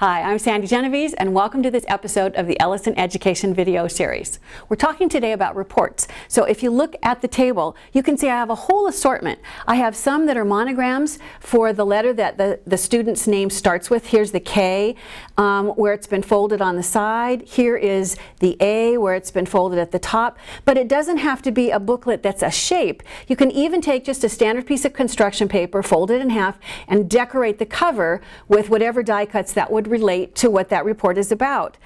Hi, I'm Sandy Genovese and welcome to this episode of the Ellison Education video series. We're talking today about reports. So if you look at the table, you can see I have a whole assortment. I have some that are monograms for the letter that the, the student's name starts with. Here's the K um, where it's been folded on the side. Here is the A where it's been folded at the top. But it doesn't have to be a booklet that's a shape. You can even take just a standard piece of construction paper, fold it in half, and decorate the cover with whatever die cuts that would would relate to what that report is about.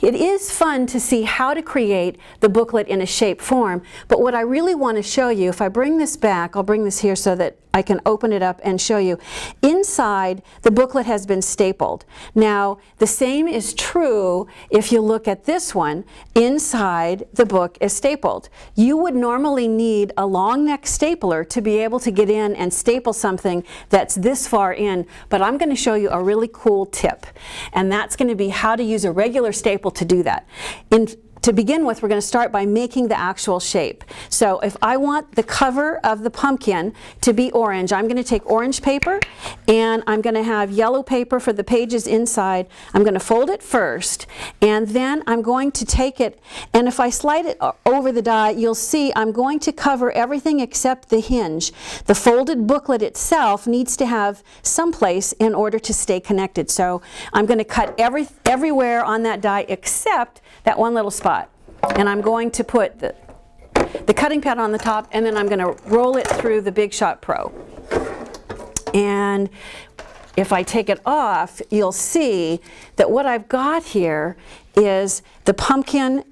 It is fun to see how to create the booklet in a shape form, but what I really want to show you, if I bring this back, I'll bring this here so that I can open it up and show you. Inside, the booklet has been stapled. Now, the same is true if you look at this one. Inside, the book is stapled. You would normally need a long neck stapler to be able to get in and staple something that's this far in, but I'm going to show you a really cool tip, and that's going to be how to use a regular staple to do that. In to begin with, we're going to start by making the actual shape. So if I want the cover of the pumpkin to be orange, I'm going to take orange paper and I'm going to have yellow paper for the pages inside. I'm going to fold it first and then I'm going to take it and if I slide it over the die, you'll see I'm going to cover everything except the hinge. The folded booklet itself needs to have some place in order to stay connected. So I'm going to cut every, everywhere on that die except that one little spot and I'm going to put the, the cutting pad on the top and then I'm going to roll it through the Big Shot Pro. And if I take it off, you'll see that what I've got here is the pumpkin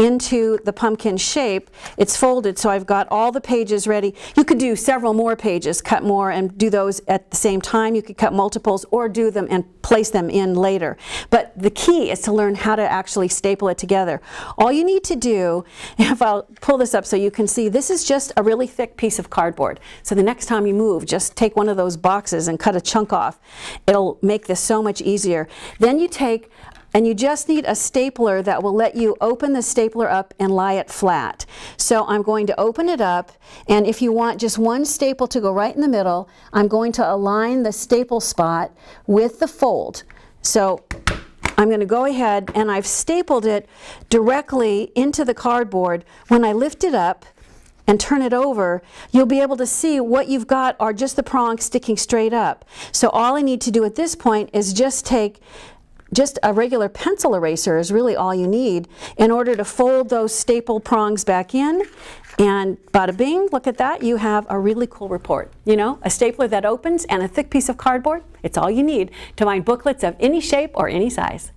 into the pumpkin shape. It's folded so I've got all the pages ready. You could do several more pages, cut more and do those at the same time. You could cut multiples or do them and place them in later. But the key is to learn how to actually staple it together. All you need to do, if I'll pull this up so you can see, this is just a really thick piece of cardboard. So the next time you move, just take one of those boxes and cut a chunk off. It'll make this so much easier. Then you take and you just need a stapler that will let you open the stapler up and lie it flat. So I'm going to open it up and if you want just one staple to go right in the middle, I'm going to align the staple spot with the fold. So I'm going to go ahead and I've stapled it directly into the cardboard. When I lift it up, and turn it over, you'll be able to see what you've got are just the prongs sticking straight up. So all I need to do at this point is just take just a regular pencil eraser is really all you need in order to fold those staple prongs back in and bada bing, look at that, you have a really cool report. You know, a stapler that opens and a thick piece of cardboard, it's all you need to bind booklets of any shape or any size.